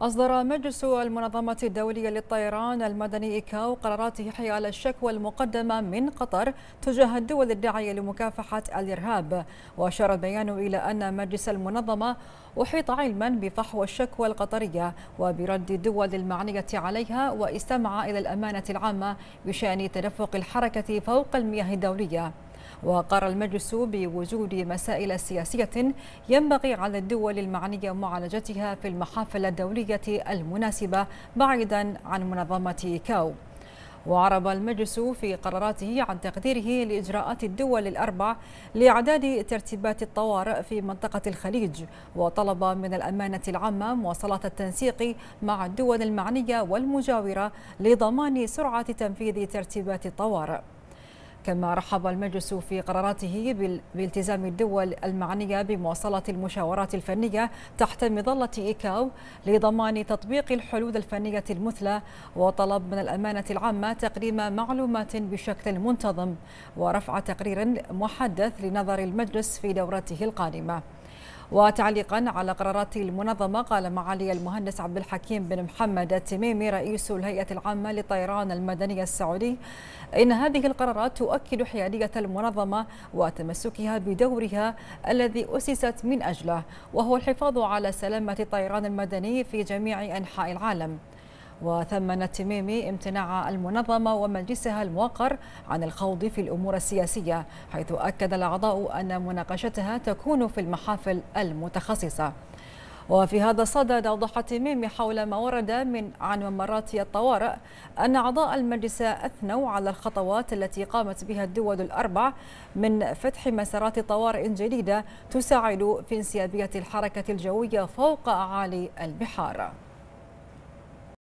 أصدر مجلس المنظمة الدولية للطيران المدني إيكاو قراراته حيال الشكوى المقدمة من قطر تجاه الدول الداعية لمكافحة الإرهاب وأشار البيان إلى أن مجلس المنظمة أحيط علما بفحوى الشكوى القطرية وبرد الدول المعنية عليها واستمع إلى الأمانة العامة بشأن تدفق الحركة فوق المياه الدولية وقال المجلس بوجود مسائل سياسية ينبغي على الدول المعنية معالجتها في المحافل الدولية المناسبة بعيدا عن منظمة كاو وعرب المجلس في قراراته عن تقديره لإجراءات الدول الأربع لإعداد ترتيبات الطوارئ في منطقة الخليج وطلب من الأمانة العامة مواصلة التنسيق مع الدول المعنية والمجاورة لضمان سرعة تنفيذ ترتيبات الطوارئ كما رحب المجلس في قراراته بالتزام الدول المعنية بمواصلة المشاورات الفنية تحت مظلة إيكاو لضمان تطبيق الحلول الفنية المثلى وطلب من الأمانة العامة تقديم معلومات بشكل منتظم ورفع تقرير محدث لنظر المجلس في دورته القادمة وتعليقا على قرارات المنظمة قال معالي المهندس عبد الحكيم بن محمد التميمي رئيس الهيئة العامة للطيران المدني السعودي إن هذه القرارات تؤكد حيادية المنظمة وتمسكها بدورها الذي أسست من أجله وهو الحفاظ على سلامة الطيران المدني في جميع أنحاء العالم وثمن التميمي امتناع المنظمة ومجلسها الموقر عن الخوض في الأمور السياسية حيث أكد الأعضاء أن مناقشتها تكون في المحافل المتخصصة وفي هذا الصدد أوضح التميمي حول ما ورد من عن ممرات الطوارئ أن أعضاء المجلس أثنوا على الخطوات التي قامت بها الدول الأربع من فتح مسارات طوارئ جديدة تساعد في انسيابية الحركة الجوية فوق أعالي البحار